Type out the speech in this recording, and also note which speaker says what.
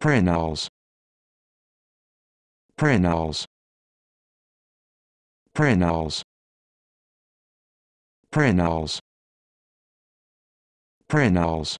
Speaker 1: Prenals. Prenals. Prenals. Prenals. Prenals.